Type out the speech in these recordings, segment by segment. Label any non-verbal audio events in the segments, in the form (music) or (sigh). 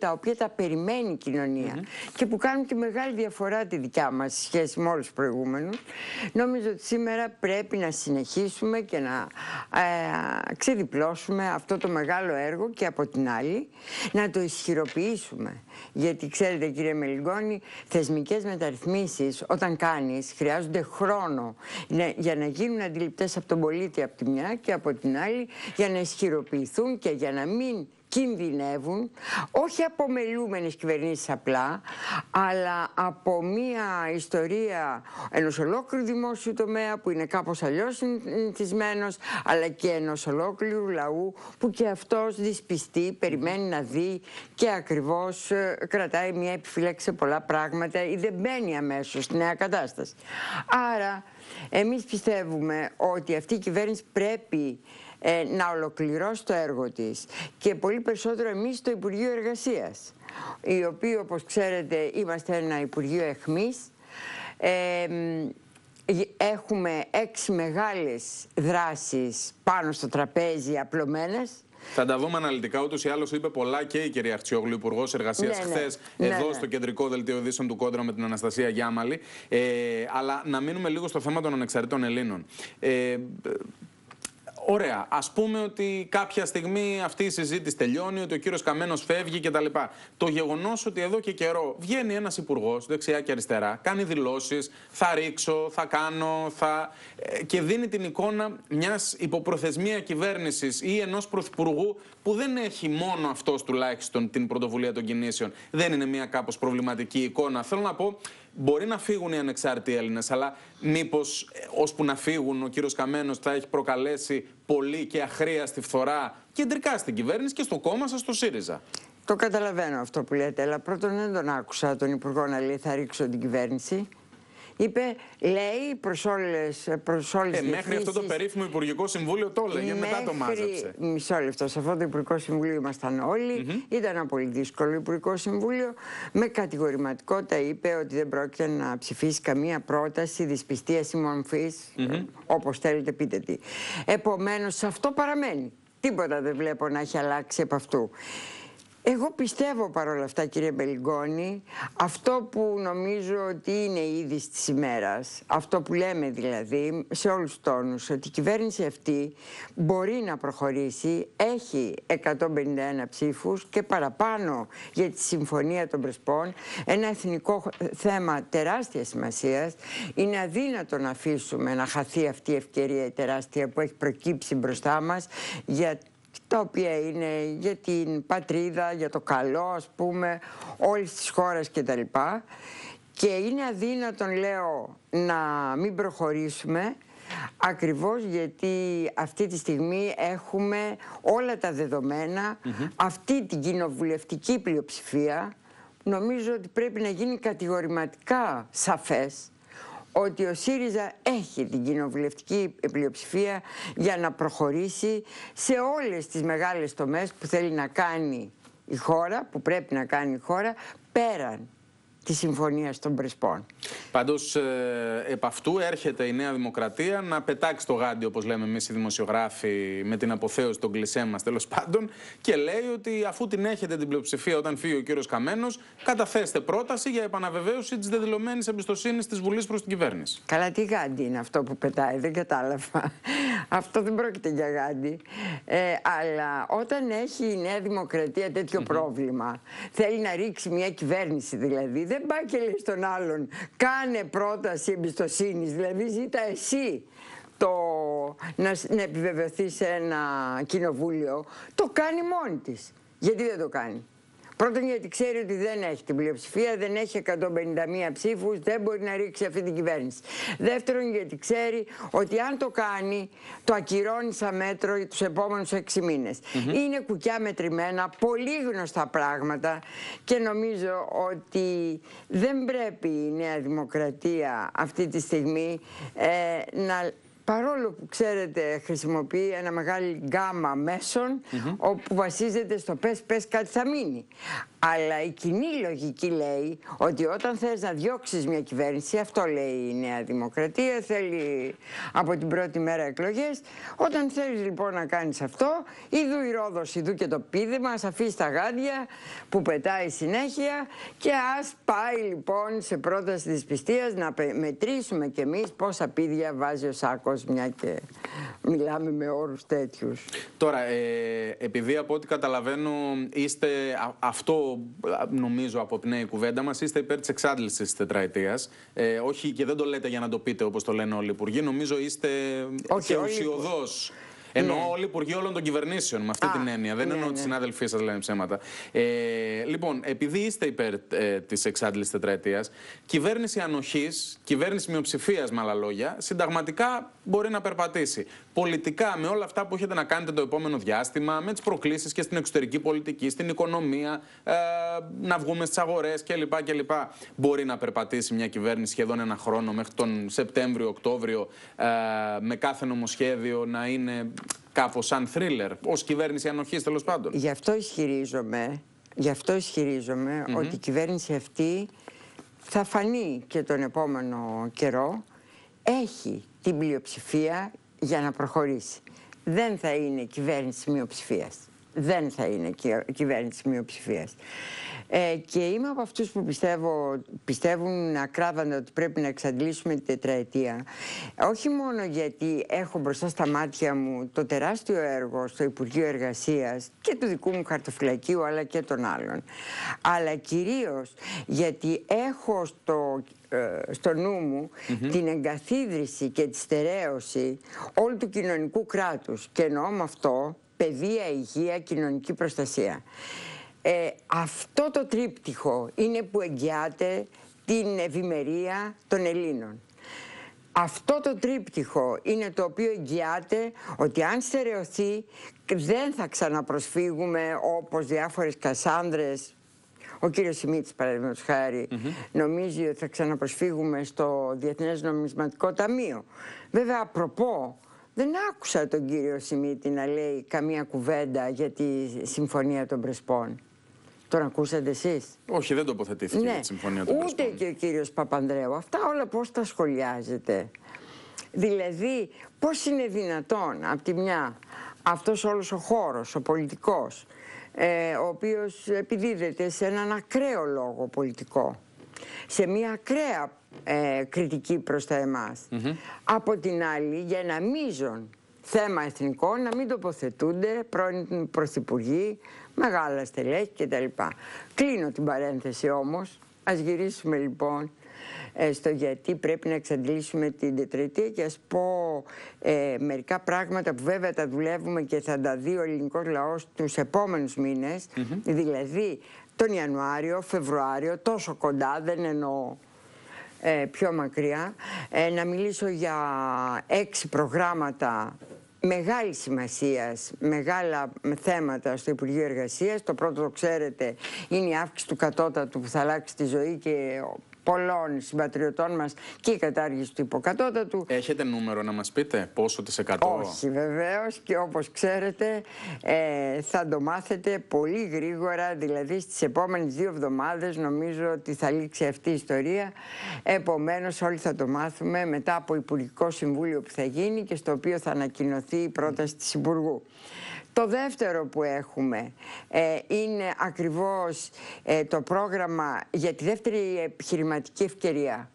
τα οποία τα περιμένει η κοινωνια και που κάνουν τη μεγάλη διαφορά τη δικιά μας σχέση με όλους νομίζω ότι σήμερα πρέπει να συνεχίσουμε και να ε, ξεδιπλώσουμε αυτό το μεγάλο έργο και από την άλλη να το ισχυροποιήσουμε. Γιατί ξέρετε κύριε Μελιγκόνη, θεσμικές μεταρρυθμίσεις όταν κάνεις χρειάζονται χρόνο για να γίνουν αντιληπτές από τον πολίτη από τη μια και από την άλλη για να ισχυροποιηθούν και για να μην κινδυνεύουν όχι από μελούμενες κυβερνήσεις απλά αλλά από μια ιστορία ενός ολόκληρου δημόσιου τομέα που είναι κάπως αλλιώς συνηθισμένος αλλά και ενός ολόκληρου λαού που και αυτός δυσπιστεί, περιμένει να δει και ακριβώς ε, κρατάει μια επιφύλαξη σε πολλά πράγματα ή δεν μπαίνει αμέσως στη νέα κατάσταση. Άρα εμείς πιστεύουμε ότι αυτή η κυβέρνηση πρέπει ε, να ολοκληρώσει το έργο της και πολύ περισσότερο εμείς το Υπουργείο Εργασίας οι οποίοι όπως ξέρετε είμαστε ένα Υπουργείο Εχμής ε, έχουμε έξι μεγάλες δράσεις πάνω στο τραπέζι απλωμένες θα τα δούμε αναλυτικά. Ούτως ή άλλως είπε πολλά και η κυρία Χτσιόγλου, Υπουργός Εργασίας, ναι, ναι. χθες ναι, εδώ ναι. στο κεντρικό δελτίο ειδήσεων του Κόντρα με την Αναστασία Γιάμαλη. Ε, αλλά να μείνουμε λίγο στο θέμα των ανεξαρτήτων Ελλήνων. Ε, Ωραία. Ας πούμε ότι κάποια στιγμή αυτή η συζήτηση τελειώνει, ότι ο κύριος Καμένος φεύγει κτλ. Το γεγονός ότι εδώ και καιρό βγαίνει ένας υπουργός δεξιά και αριστερά, κάνει δηλώσεις, θα ρίξω, θα κάνω, θα. Ε, και δίνει την εικόνα μιας υποπροθεσμία κυβέρνησης ή ενός πρωθυπουργού που δεν έχει μόνο αυτός τουλάχιστον την πρωτοβουλία των κινήσεων. Δεν είναι μια κάπως προβληματική εικόνα. Θέλω να πω, Μπορεί να φύγουν οι ανεξάρτητοι Έλληνες, αλλά μήπως ε, ώσπου να φύγουν ο κύριος Καμένος θα έχει προκαλέσει πολύ και στη φθορά κεντρικά στην κυβέρνηση και στο κόμμα σας, στο ΣΥΡΙΖΑ. Το καταλαβαίνω αυτό που λέτε, αλλά πρώτον δεν τον άκουσα τον Υπουργό να λέει θα ρίξω την κυβέρνηση είπε, λέει προς όλες ε, τις Μέχρι αυτό το περίφημο Υπουργικό Συμβούλιο το έλεγε, μετά το μάζεψε. Μισό λεπτό, σε αυτό το Υπουργικό Συμβούλιο ήμασταν όλοι. Ήταν ένα πολύ δύσκολο Υπουργικό Συμβούλιο. Με κατηγορηματικότητα είπε ότι δεν πρόκειται να ψηφίσει καμία πρόταση δυσπιστίας ή Μορφής, ε, όπως θέλετε πείτε τι. Επομένως, αυτό παραμένει. Τίποτα δεν βλέπω να έχει αλλάξει από αυτού. Εγώ πιστεύω παρόλα αυτά κύριε Μπελιγκόνη, αυτό που νομίζω ότι είναι είδη της ημέρας, αυτό που λέμε δηλαδή σε όλους τους τόνους, ότι η κυβέρνηση αυτή μπορεί να προχωρήσει, έχει 151 ψήφους και παραπάνω για τη Συμφωνία των Πρεσπών, ένα εθνικό θέμα τεράστιας σημασίας. Είναι αδύνατο να αφήσουμε να χαθεί αυτή η ευκαιρία η τεράστια που έχει προκύψει μπροστά μας για τα οποία είναι για την πατρίδα, για το καλό ας πούμε, χώρες της τα κτλ. Και είναι αδύνατον λέω να μην προχωρήσουμε Ακριβώς γιατί αυτή τη στιγμή έχουμε όλα τα δεδομένα, αυτή την κοινοβουλευτική πλειοψηφία, νομίζω ότι πρέπει να γίνει κατηγορηματικά σαφές ότι ο ΣΥΡΙΖΑ έχει την κοινοβουλευτική πλειοψηφία για να προχωρήσει σε όλες τις μεγάλες τομές που θέλει να κάνει η χώρα, που πρέπει να κάνει η χώρα, πέραν τη συμφωνία των Πρεσπών. Πάντως, ε, επ' αυτού έρχεται η Νέα Δημοκρατία να πετάξει το γάντι, όπως λέμε εμείς οι δημοσιογράφοι, με την αποθέωση των κλισέ μας τέλος πάντων, και λέει ότι αφού την έχετε την πλειοψηφία όταν φύγει ο κύριος Καμένος, καταθέστε πρόταση για επαναβεβαίωση της δεδηλωμένης εμπιστοσύνης της Βουλής προς την κυβέρνηση. Καλά, τι γάντι είναι αυτό που πετάει, δεν κατάλαβα. (laughs) Αυτό δεν πρόκειται για γάντι. Ε, αλλά όταν έχει η Νέα Δημοκρατία τέτοιο πρόβλημα, θέλει να ρίξει μια κυβέρνηση δηλαδή, δεν πάει και λέει στον άλλον. Κάνε πρόταση εμπιστοσύνης, δηλαδή ζήτα εσύ το να, να επιβεβαιωθείς σε ένα κοινοβούλιο. Το κάνει μόνη της. Γιατί δεν το κάνει. Πρώτον γιατί ξέρει ότι δεν έχει την πλειοψηφία, δεν έχει 151 ψήφους, δεν μπορεί να ρίξει αυτή την κυβέρνηση. Δεύτερον γιατί ξέρει ότι αν το κάνει το ακυρώνει σαν μέτρο για τους επόμενους έξι μήνες. Είναι κουκιά μετρημένα, πολύ γνωστά πράγματα και νομίζω ότι δεν πρέπει η Νέα Δημοκρατία αυτή τη στιγμή ε, να παρόλο που ξέρετε χρησιμοποιεί ένα μεγάλο γκάμα μέσων όπου βασίζεται στο πες πες κάτι θα μείνει. Αλλά η κοινή λογική λέει ότι όταν θες να διώξεις μια κυβέρνηση, αυτό λέει η Νέα Δημοκρατία, θέλει από την πρώτη μέρα εκλογές, όταν θέλεις λοιπόν να κάνεις αυτό, ειδού η Ρόδος, ειδού και το πίδημα, ας αφήσεις τα γάντια που πετάει συνέχεια και ας πάει λοιπόν σε πρόταση της πιστίας να μετρήσουμε κι εμείς πόσα πίδια βάζει ο σάκος μια και μιλάμε με όρους τέτοιους. Τώρα, ε, επειδή από ό,τι καταλαβαίνω, είστε, αυτό νομίζω από την νέα κουβέντα μας, είστε υπέρ της εξάντλησης της τετραετίας. Ε, όχι, και δεν το λέτε για να το πείτε όπως το λένε όλοι οι υπουργοί, νομίζω είστε όχι, και ουσιοδός. Εννοώ ναι. όλοι οι υπουργοί όλων των κυβερνήσεων, με αυτή την έννοια. Δεν ναι, εννοώ ναι. ότι οι συνάδελφοί σας λένε ψέματα. Ε, λοιπόν, επειδή είστε υπέρ ε, της εξάντλησης τετραετίας, κυβέρνηση ανοχής, κυβέρνηση μειοψηφίας, με άλλα λόγια, συνταγματικά μπορεί να περπατήσει. Πολιτικά, με όλα αυτά που έχετε να κάνετε το επόμενο διάστημα, με τις προκλήσεις και στην εξωτερική πολιτική, στην οικονομία, ε, να βγούμε στις αγορές κλπ, κλπ. Μπορεί να περπατήσει μια κυβέρνηση σχεδόν ένα χρόνο μέχρι τον Σεπτέμβριο-Οκτώβριο, ε, με κάθε νομοσχέδιο να είναι κάπως σαν θρίλερ, ως κυβέρνηση ανοχής τέλος πάντων. Γι' αυτό ισχυρίζομαι, ότι η κυβέρνηση αυτή θα φανεί και τον επόμενο καιρό έχει την πλειοψηφία για να προχωρήσει. Δεν θα είναι κυβέρνηση μειοψηφίας. Δεν θα είναι κυβέρνηση μειοψηφίας. Ε, και είμαι από αυτούς που πιστεύω, πιστεύουν ακράδαντα ότι πρέπει να εξαντλήσουμε την τετραετία. Όχι μόνο γιατί έχω μπροστά στα μάτια μου το τεράστιο έργο στο Υπουργείο Εργασίας και του δικού μου χαρτοφυλακίου αλλά και των άλλων. Αλλά κυρίως γιατί έχω στο ε, στο νου μου την εγκαθίδρυση και τη στερέωση όλου του κοινωνικού κράτους και εννοώ με αυτό παιδεία, υγεία, κοινωνική προστασία. Ε, αυτό το τρίπτυχο είναι που εγγυάται την ευημερία των Ελλήνων. Αυτό το τρίπτυχο είναι το οποίο εγγυάται ότι αν στερεωθεί δεν θα ξαναπροσφύγουμε όπως διάφορες κασάνδρες ο κύριος Σιμίτης, παραδείγματος χάρη, mm νομίζει ότι θα ξαναπροσφύγουμε στο Διεθνές Νομισματικό Ταμείο. Βέβαια, απροπό, δεν άκουσα τον κύριο Σιμίτη να λέει καμία κουβέντα για τη Συμφωνία των Πρεσπών. Τον ακούσατε εσείς. Όχι, δεν τοποθετήθηκε ναι. για τη συμφωνία του. Ούτε και ο κύριος Παπανδρέου. Αυτά όλα πώς τα σχολιάζετε. Δηλαδή, πώς είναι δυνατόν από τη μια αυτός όλος ο χώρος, ο πολιτικός, ε, ο οποίος επιδίδεται σε έναν ακραίο λόγο πολιτικό, σε μια ακραία ε, κριτική προς τα εμάς. Από την άλλη, για ένα μείζον θέμα εθνικό, να μην τοποθετούνται πρώην πρωθυπουργοί, μεγάλα στελέχη κτλ. Κλείνω την παρένθεση όμως. Ας γυρίσουμε λοιπόν ε, στο γιατί πρέπει να εξαντλήσουμε την τετραετία και ας πω ε, μερικά πράγματα που βέβαια τα δουλεύουμε και θα τα δει ο ελληνικός λαός τους επόμενους μήνες, δηλαδή τον Ιανουάριο, Φεβρουάριο, τόσο κοντά, δεν εννοώ ε, πιο μακριά, να μιλήσω για έξι προγράμματα μεγάλη σημασία, μεγάλα θέματα στο Υπουργείο Εργασίας. Το πρώτο, το ξέρετε, είναι η αύξηση του κατώτατου που θα αλλάξει τη ζωή και πολλών συμπατριωτών μας και η κατάργηση του υποκατώτατου. Έχετε νούμερο να μας πείτε πόσο της εκατό. Όχι βεβαίως και όπως ξέρετε ε, θα το μάθετε πολύ γρήγορα, δηλαδή στις επόμενες δύο εβδομάδες νομίζω ότι θα λήξει αυτή η ιστορία. Επομένως, όλοι θα το μάθουμε μετά από Υπουργικό Συμβούλιο που θα γίνει και στο οποίο θα ανακοινωθεί η πρόταση της Υπουργού. Το δεύτερο που έχουμε ε, είναι ακριβώς ε, το πρόγραμμα για τη δεύτερη επιχειρηματική ευκαιρία.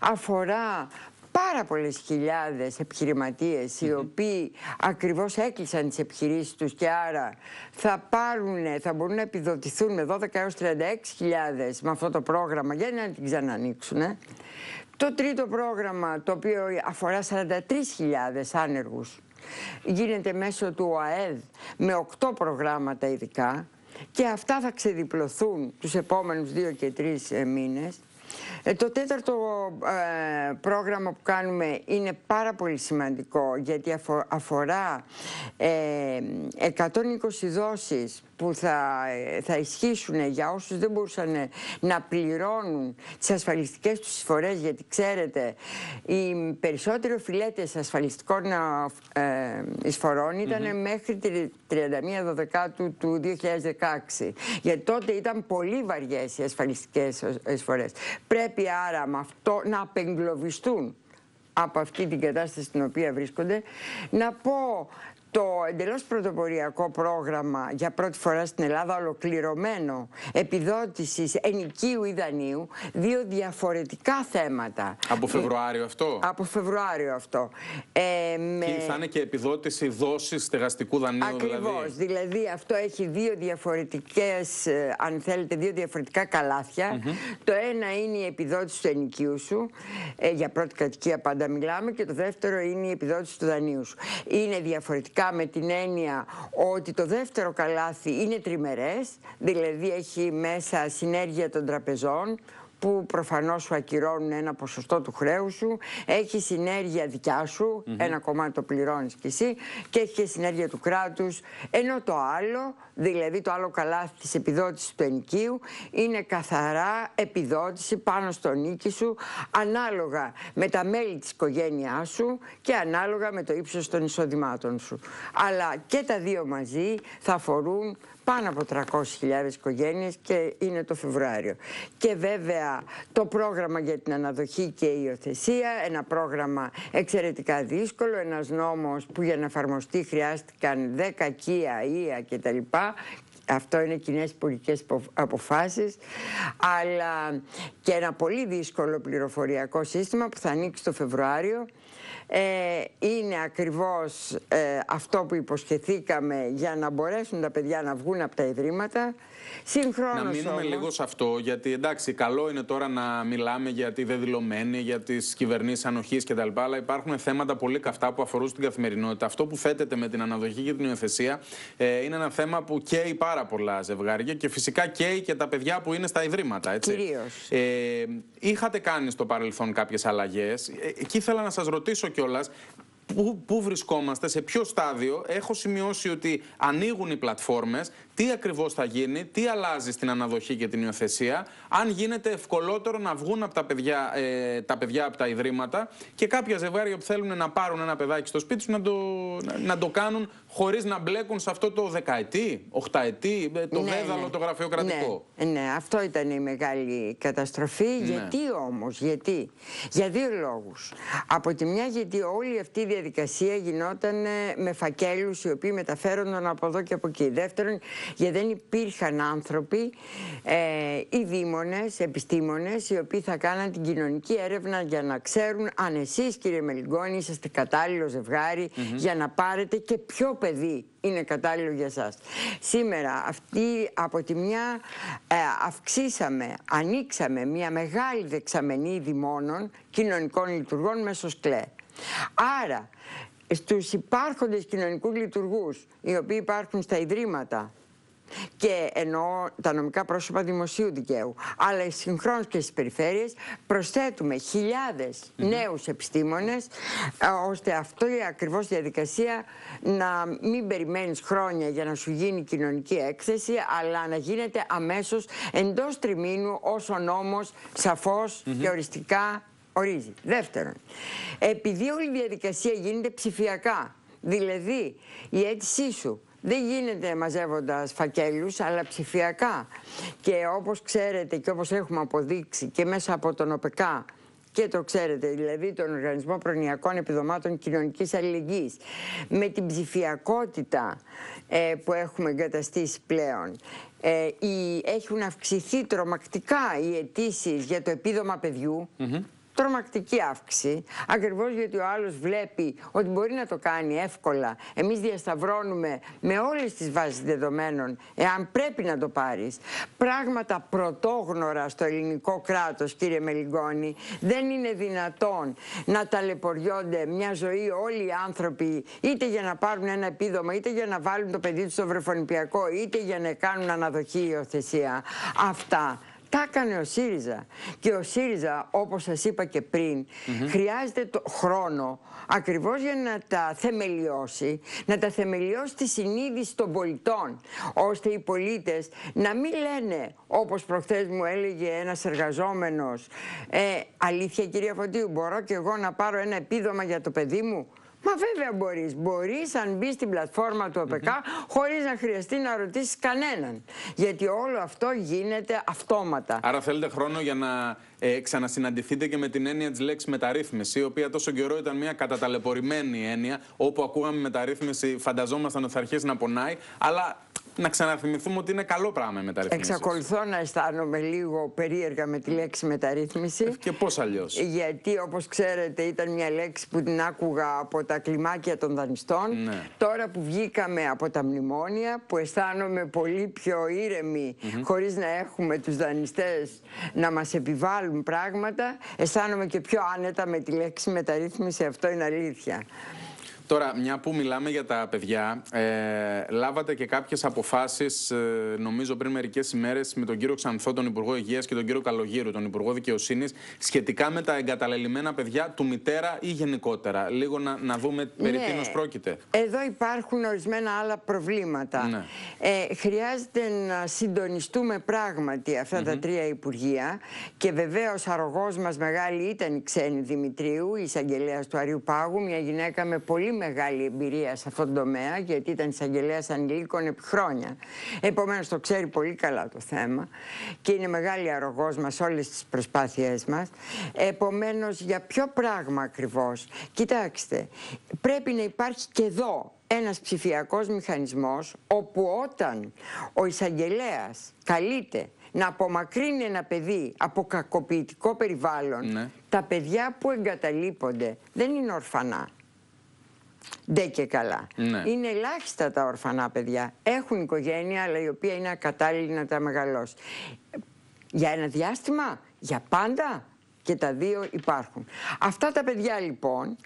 Αφορά πάρα πολλές χιλιάδες επιχειρηματίες οι οποίοι ακριβώς έκλεισαν τις επιχειρήσεις τους και άρα θα πάρουν, θα μπορούν να επιδοτηθούν με 12 έως 36 χιλιάδες με αυτό το πρόγραμμα για να την ξανανοίξουν. Το τρίτο πρόγραμμα το οποίο αφορά 43.000 άνεργους Γίνεται μέσω του ΟΑΕΔ με οκτώ προγράμματα ειδικά και αυτά θα ξεδιπλωθούν τους επόμενους δύο και 3 ε, μήνες. Ε, το τέταρτο ε, πρόγραμμα που κάνουμε είναι πάρα πολύ σημαντικό γιατί αφορά ε, 120 δόσεις που θα, θα ισχύσουν για όσους δεν μπορούσαν να πληρώνουν τις ασφαλιστικές τους εισφορές γιατί ξέρετε οι περισσότεροι φιλέτες ασφαλιστικών ε, εισφορών ήταν mm μέχρι τη 31 Δεκάτου του 2016 γιατί τότε ήταν πολύ βαριές οι ασφαλιστικές εισφορές. Πρέπει άρα με αυτό να απεγκλωβιστούν από αυτή την κατάσταση στην οποία βρίσκονται. Να πω το εντελώς πρωτοποριακό πρόγραμμα για πρώτη φορά στην Ελλάδα ολοκληρωμένο επιδότησης ενοικίου ή δανείου δύο διαφορετικά θέματα. Από Φεβρουάριο αυτό. Ε, από Φεβρουάριο αυτό. Ε, με... Και θα είναι και επιδότηση δόσης στεγαστικού δανείου δηλαδή? Ακριβώς. δηλαδή. δηλαδή αυτό έχει δύο διαφορετικές, ε, αν θέλετε, δύο διαφορετικά καλάθια. Το ένα είναι η επιδότηση του ενοικίου σου, ε, για πρώτη κατοικία πάντα μιλάμε, και το δεύτερο είναι η επιδότηση του δανείου σου. Είναι διαφορετικά με την έννοια ότι το δεύτερο καλάθι είναι τριμερές, δηλαδή έχει μέσα συνέργεια των τραπεζών, που προφανώς σου ακυρώνουν ένα ποσοστό του χρέους σου, έχει συνέργεια δικιά σου, ένα κομμάτι το πληρώνεις κι εσύ και έχει και συνέργεια του κράτους, ενώ το άλλο, δηλαδή το άλλο καλάθι της επιδότησης του ενοικίου, είναι καθαρά επιδότηση πάνω στο νίκη σου, ανάλογα με τα μέλη της οικογένειάς σου και ανάλογα με το ύψος των εισοδημάτων σου. Αλλά και τα δύο μαζί θα αφορούν πάνω από 300.000 οικογένειες και είναι το Φεβρουάριο. Και βέβαια το πρόγραμμα για την αναδοχή και η υιοθεσία, ένα πρόγραμμα εξαιρετικά δύσκολο, ένας νόμος που για να εφαρμοστεί χρειάστηκαν 10 κία, ία κτλ. Αυτό είναι κοινές πολιτικές αποφάσεις, αλλά και ένα πολύ δύσκολο πληροφοριακό σύστημα που θα ανοίξει το Φεβρουάριο. Ε, είναι ακριβώς ε, αυτό που υποσχεθήκαμε για να μπορέσουν τα παιδιά να βγουν από τα ιδρύματα. Συγχρόνως Να μείνουμε όμως... λίγο σε αυτό, γιατί εντάξει, καλό είναι τώρα να μιλάμε για τη δεδηλωμένη, για τις κυβερνήσεις ανοχής κτλ. Αλλά υπάρχουν θέματα πολύ καυτά που αφορούν στην καθημερινότητα. Αυτό που θέτεται με την αναδοχή και την υιοθεσία ε, είναι ένα θέμα που καίει πάρα πολλά ζευγάρια και φυσικά καίει και τα παιδιά που είναι στα ιδρύματα. Έτσι. Ε, είχατε κάνει στο παρελθόν κάποιες αλλαγές. Ε, και ήθελα να σας ρωτήσω κιόλας Πού, πού βρισκόμαστε, σε ποιο στάδιο. Έχω σημειώσει ότι ανοίγουν οι πλατφόρμες τι ακριβώς θα γίνει, τι αλλάζει στην αναδοχή και την υιοθεσία, αν γίνεται ευκολότερο να βγουν από τα παιδιά, ε, τα παιδιά από τα ιδρύματα και κάποια ζευγάρια που θέλουν να πάρουν ένα παιδάκι στο σπίτι τους να το, να το κάνουν χωρίς να μπλέκουν σε αυτό το δεκαετή, οχταετή, ε, το ναι, ναι, το γραφειοκρατικό. Ναι, ναι, αυτό ήταν η μεγάλη καταστροφή. Ναι. Γιατί όμως, γιατί. Για δύο λόγους. Από τη μια, γιατί όλη αυτή η διαδικασία γινόταν με φακέλους οι οποίοι μεταφέρονταν από εδώ και από εκεί. Δεύτερον, γιατί δεν υπήρχαν άνθρωποι, ε, οι δήμονες, επιστήμονες, οι οποίοι θα κάναν την κοινωνική έρευνα για να ξέρουν αν εσείς κύριε Μελιγκόνη είσαστε κατάλληλο ζευγάρι για να πάρετε και ποιο παιδί είναι κατάλληλο για σας. Σήμερα αυτή από τη μια ε, αυξήσαμε, ανοίξαμε μια μεγάλη δεξαμενή δημόνων κοινωνικών λειτουργών μέσω σκλέ. Άρα στους υπάρχοντες κοινωνικούς λειτουργούς οι οποίοι υπάρχουν στα ιδρύματα και εννοώ τα νομικά πρόσωπα δημοσίου δικαίου. Αλλά συγχρόνως και στις περιφέρειες προσθέτουμε χιλιάδες νέους επιστήμονες ε, ώστε αυτό η ακριβώς διαδικασία να μην περιμένεις χρόνια για να σου γίνει κοινωνική έκθεση αλλά να γίνεται αμέσως εντός τριμήνου όσο νόμος σαφώς mm και οριστικά ορίζει. Δεύτερον, επειδή όλη η διαδικασία γίνεται ψηφιακά δηλαδή η αίτησή σου δεν γίνεται μαζεύοντας φακέλους, αλλά ψηφιακά. Και όπως ξέρετε και όπως έχουμε αποδείξει και μέσα από τον ΟΠΕΚΑ και το ξέρετε, δηλαδή τον Οργανισμό Προνοιακών Επιδομάτων Κοινωνικής Αλληλεγγύης, με την ψηφιακότητα ε, που έχουμε εγκαταστήσει πλέον. Ε, οι, έχουν αυξηθεί τρομακτικά οι αιτήσεις για το επίδομα παιδιού, τρομακτική αύξηση, ακριβώς γιατί ο άλλος βλέπει ότι μπορεί να το κάνει εύκολα. Εμείς διασταυρώνουμε με όλες τις βάσεις δεδομένων, εάν πρέπει να το πάρεις. Πράγματα πρωτόγνωρα στο ελληνικό κράτος, κύριε Μελιγκόνη, δεν είναι δυνατόν να ταλαιπωριώνται μια ζωή όλοι οι άνθρωποι, είτε για να πάρουν ένα επίδομα, είτε για να βάλουν το παιδί τους στο βρεφονιπιακό, είτε για να κάνουν αναδοχή υιοθεσία. Αυτά τα έκανε ο ΣΥΡΙΖΑ. Και ο ΣΥΡΙΖΑ, όπως σας είπα και πριν, χρειάζεται το χρόνο ακριβώς για να τα θεμελιώσει, να τα θεμελιώσει τη συνείδηση των πολιτών, ώστε οι πολίτες να μην λένε, όπως προχθές μου έλεγε ένας εργαζόμενος, ε, αλήθεια κυρία Φωτίου, μπορώ και εγώ να πάρω ένα επίδομα για το παιδί μου. Μα βέβαια μπορείς. Μπορείς αν μπεις στην πλατφόρμα του ΟΠΕΚΑ mm χωρίς να χρειαστεί να ρωτήσεις κανέναν. Γιατί όλο αυτό γίνεται αυτόματα. Άρα θέλετε χρόνο για να ε, ξανασυναντηθείτε και με την έννοια της λέξης μεταρρύθμιση, η οποία τόσο καιρό ήταν μια καταταλαιπωρημένη έννοια, όπου ακούγαμε μεταρρύθμιση, φανταζόμασταν ότι θα αρχίσει να πονάει, αλλά να ξαναθυμηθούμε ότι είναι καλό πράγμα η μεταρρύθμιση. Εξακολουθώ να αισθάνομαι λίγο περίεργα με τη λέξη μεταρρύθμιση. Ε, και πώς αλλιώς. Γιατί όπως ξέρετε ήταν μια λέξη που την άκουγα από τα κλιμάκια των δανειστών. Ναι. Τώρα που βγήκαμε από τα μνημόνια, που αισθάνομαι πολύ πιο ήρεμη, mm χωρίς να έχουμε τους δανειστές να μας επιβάλλουν πράγματα, αισθάνομαι και πιο άνετα με τη λέξη μεταρρύθμιση. Αυτό είναι αλήθεια. Τώρα, μια που μιλάμε για τα παιδιά, ε, λάβατε και κάποιες αποφάσεις, ε, νομίζω πριν μερικές ημέρες, με τον κύριο Ξανθό, τον Υπουργό Υγείας και τον κύριο Καλογύρου, τον Υπουργό Δικαιοσύνης, σχετικά με τα εγκαταλελειμμένα παιδιά του μητέρα ή γενικότερα. Λίγο να, να δούμε ναι. περί τίνος πρόκειται. Εδώ υπάρχουν ορισμένα άλλα προβλήματα. Ναι. Ε, χρειάζεται να συντονιστούμε πράγματι αυτά mm -hmm. τα τρία Υπουργεία και βεβαίως αρρωγός μας μεγάλη ήταν η ξένη Δημητρίου, η εισαγγελέας του Αριού Πάγου, μια γυναίκα με πολύ μεγάλη εμπειρία σε αυτόν τον τομέα, γιατί ήταν εισαγγελέας ανηλίκων επί χρόνια. Επομένως το ξέρει πολύ καλά το θέμα και είναι μεγάλη αρρωγός μας σε όλες τις προσπάθειές μας. Επομένως, για ποιο πράγμα ακριβώς, κοιτάξτε, πρέπει να υπάρχει και εδώ ένας ψηφιακός μηχανισμός όπου όταν ο εισαγγελέας καλείται να απομακρύνει ένα παιδί από κακοποιητικό περιβάλλον, ναι. τα παιδιά που εγκαταλείπονται δεν είναι ορφανά. Ντε και καλά. Ναι. Είναι ελάχιστα τα ορφανά παιδιά. Έχουν οικογένεια, αλλά η οποία είναι ακατάλληλη να τα μεγαλώσει. Για ένα διάστημα, για πάντα και τα δύο υπάρχουν. Αυτά τα παιδιά λοιπόν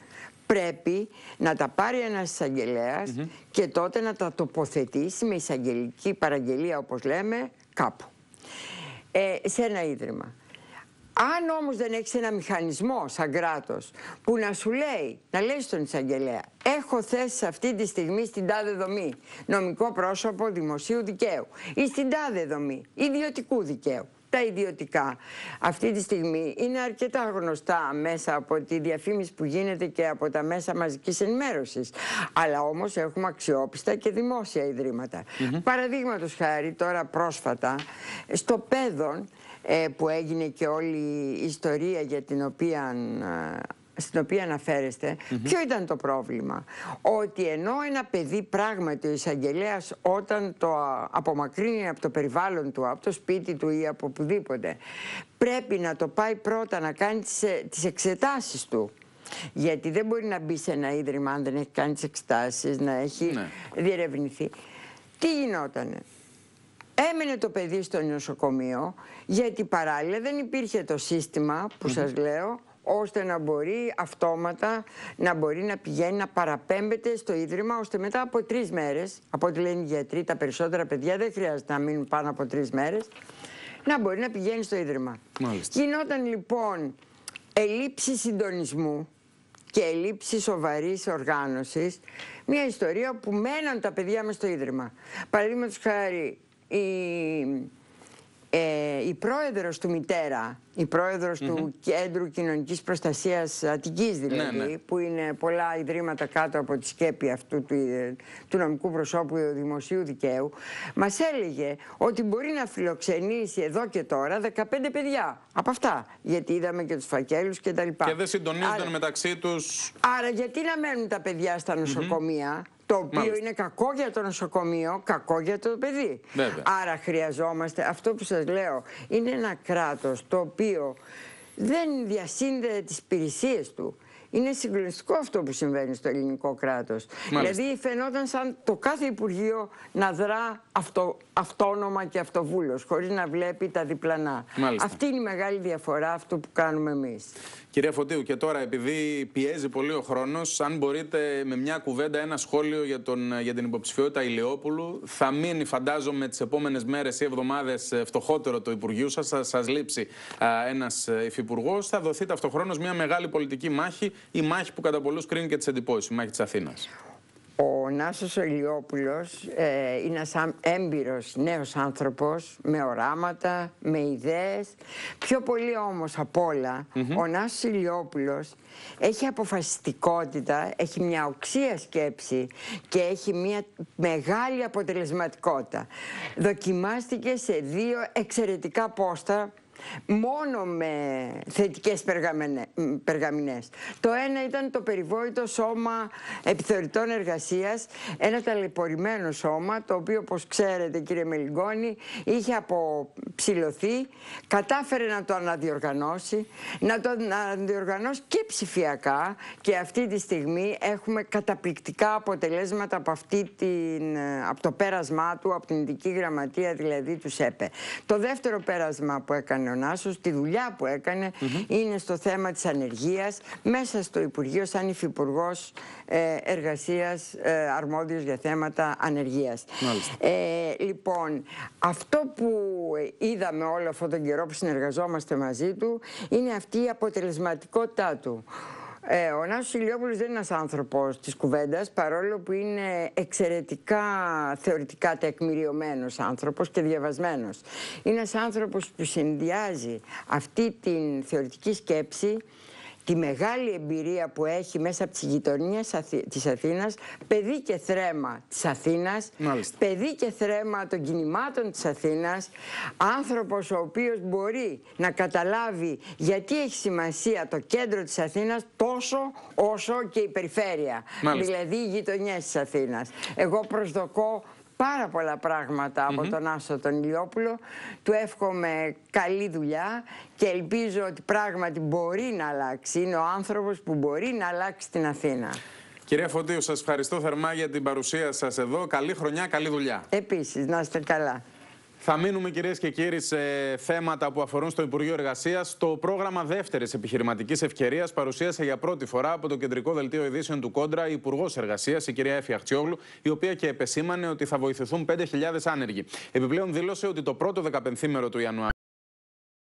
πρέπει να τα πάρει ένας εισαγγελέας και τότε να τα τοποθετήσει με εισαγγελική παραγγελία όπως λέμε κάπου. Ε, σε ένα ίδρυμα. Αν όμως δεν έχεις ένα μηχανισμό σαν κράτος που να σου λέει, να λέει στον εισαγγελέα έχω θέσει αυτή τη στιγμή στην τάδε δομή νομικό πρόσωπο δημοσίου δικαίου ή στην τάδε δομή ιδιωτικού δικαίου. Τα ιδιωτικά αυτή τη στιγμή είναι αρκετά γνωστά μέσα από τη διαφήμιση που γίνεται και από τα μέσα μαζικής ενημέρωσης. Αλλά όμως έχουμε αξιόπιστα και δημόσια ιδρύματα. Mm Παραδείγματος χάρη τώρα πρόσφατα στο Πέδον ε, που έγινε και όλη η ιστορία για την οποία ε, στην οποία αναφέρεστε, ποιο ήταν το πρόβλημα. Ότι ενώ ένα παιδί πράγματι ο εισαγγελέας όταν το απομακρύνει από το περιβάλλον του, από το σπίτι του ή από οπουδήποτε, πρέπει να το πάει πρώτα να κάνει τις ε, εξετάσεις του. Γιατί δεν μπορεί να μπει σε ένα ίδρυμα αν δεν έχει κάνει τις εξετάσεις, να έχει ναι. διερευνηθεί. Τι γινότανε. Έμενε το παιδί στο νοσοκομείο γιατί παράλληλα δεν υπήρχε το σύστημα που mm σας λέω ώστε να μπορεί αυτόματα να μπορεί να πηγαίνει να παραπέμπεται στο Ίδρυμα ώστε μετά από τρεις μέρες από ό,τι λένε οι γιατροί τα περισσότερα παιδιά δεν χρειάζεται να μείνουν πάνω από τρεις μέρες να μπορεί να πηγαίνει στο Ίδρυμα. Μάλιστα. Γινόταν λοιπόν ελήψη συντονισμού και ελλείψη σοβαρής οργάνωσης. Μια ιστορία που μέναν τα παιδιά μες στο ίδρυμα. Παραδείγματος χάρη, η, ε, η πρόεδρος του Μητέρα, η πρόεδρος του Κέντρου Κοινωνικής Προστασίας Αττικής ναι, δηλαδή, ναι. που είναι πολλά ιδρύματα κάτω από τη σκέπη αυτού του, ε, του νομικού προσώπου δημοσίου δικαίου, μας έλεγε ότι μπορεί να φιλοξενήσει εδώ και τώρα 15 παιδιά από αυτά, γιατί είδαμε και τους φακέλους και τα λοιπά. Και δεν συντονίζονταν μεταξύ τους. Άρα γιατί να μένουν τα παιδιά στα νοσοκομεία, το οποίο είναι κακό για το νοσοκομείο, κακό για το παιδί. Βέβαια. Άρα χρειαζόμαστε, αυτό που σας λέω, είναι ένα κράτος το οποίο δεν διασύνδεται τις υπηρεσίες του. Είναι συγκλονιστικό αυτό που συμβαίνει στο ελληνικό κράτος. Δηλαδή φαινόταν σαν το κάθε Υπουργείο να δρά αυτο, αυτόνομα και αυτοβούλος, χωρίς να βλέπει τα διπλανά. Μάλιστα. Αυτή είναι η μεγάλη διαφορά αυτού που κάνουμε εμείς. Κυρία Φωτίου, και τώρα επειδή πιέζει πολύ ο χρόνος, αν μπορείτε με μια κουβέντα, ένα σχόλιο για, τον, για την υποψηφιότητα Ηλαιόπουλου. Θα μείνει, φαντάζομαι, τις επόμενες μέρες ή εβδομάδες ε, φτωχότερο το Υπουργείο σας. Θα σας λείψει ένας ε, υφυπουργός. Θα δοθεί ταυτοχρόνως μια μεγάλη πολιτική μάχη η μάχη που κατά πολλούς κρίνει και τις εντυπώσεις, η μάχη της Αθήνας. Ο Νάσος Ολιόπουλος ε, είναι ένα έμπειρος νέος άνθρωπος, με οράματα, με ιδέες. Πιο πολύ όμως απ' όλα, ο Νάσος Ολιόπουλος έχει αποφασιστικότητα, έχει μια οξία σκέψη και έχει μια μεγάλη αποτελεσματικότητα. Δοκιμάστηκε σε δύο εξαιρετικά πόστα μόνο με θετικές περγαμινές Το ένα ήταν το περιβόητο σώμα επιθεωρητών εργασίας, ένα ταλαιπωρημένο σώμα, το οποίο όπως ξέρετε κύριε Μελιγκόνη είχε αποψηλωθεί, κατάφερε να το αναδιοργανώσει, να το αναδιοργανώσει και ψηφιακά και αυτή τη στιγμή έχουμε καταπληκτικά αποτελέσματα από, αυτή την, από το πέρασμά του, από την ειδική γραμματεία δηλαδή του ΣΕΠΕ. Το δεύτερο πέρασμα που έκανε τη δουλειά που εκανε είναι στο θέμα της ανεργίας, μέσα στο Υπουργείο σαν Υφυπουργός ε, Εργασίας ε, αρμόδιος για θέματα ανεργίας. Ε, λοιπόν, αυτό που είδαμε όλο αυτόν τον καιρό που συνεργαζόμαστε μαζί του είναι αυτή η αποτελεσματικότητά του. Ε, ο Νάσος Ηλιόπουλος δεν είναι ένας άνθρωπος της κουβέντας, παρόλο που είναι εξαιρετικά θεωρητικά τεκμηριωμένος άνθρωπος και διαβασμένος. Είναι ένας άνθρωπος που συνδυάζει αυτή την θεωρητική σκέψη τη μεγάλη εμπειρία που έχει μέσα από τις γειτονίες της Αθήνας, παιδί και θρέμα της Αθήνας, Μάλιστα. παιδί και θρέμα των κινημάτων της Αθήνας, άνθρωπος ο οποίος μπορεί να καταλάβει γιατί έχει σημασία το κέντρο της Αθήνας τόσο όσο και η περιφέρεια, δηλαδή οι γειτονιές της Αθήνας. Εγώ προσδοκώ πάρα πολλά πράγματα από τον Άσο τον Ηλιόπουλο. Του εύχομαι καλή δουλειά και ελπίζω ότι πράγματι μπορεί να αλλάξει. Είναι ο άνθρωπος που μπορεί να αλλάξει την Αθήνα. Κυρία Φωτίου, σας ευχαριστώ θερμά για την παρουσία σας εδώ. Καλή χρονιά, καλή δουλειά. Επίσης, να είστε καλά. Θα μείνουμε κυρίες και κύριοι σε θέματα που αφορούν στο Υπουργείο Εργασίας. Το πρόγραμμα δεύτερης επιχειρηματικής ευκαιρίας παρουσίασε για πρώτη φορά από το κεντρικό δελτίο ειδήσεων του Κόντρα η Υπουργός Εργασίας, η κυρία Έφη Αχτσιόγλου, η οποία και επεσήμανε ότι θα βοηθηθούν 5.000 άνεργοι. Επιπλέον δήλωσε ότι το πρώτο δεκαπενθήμερο του Ιανουαρίου.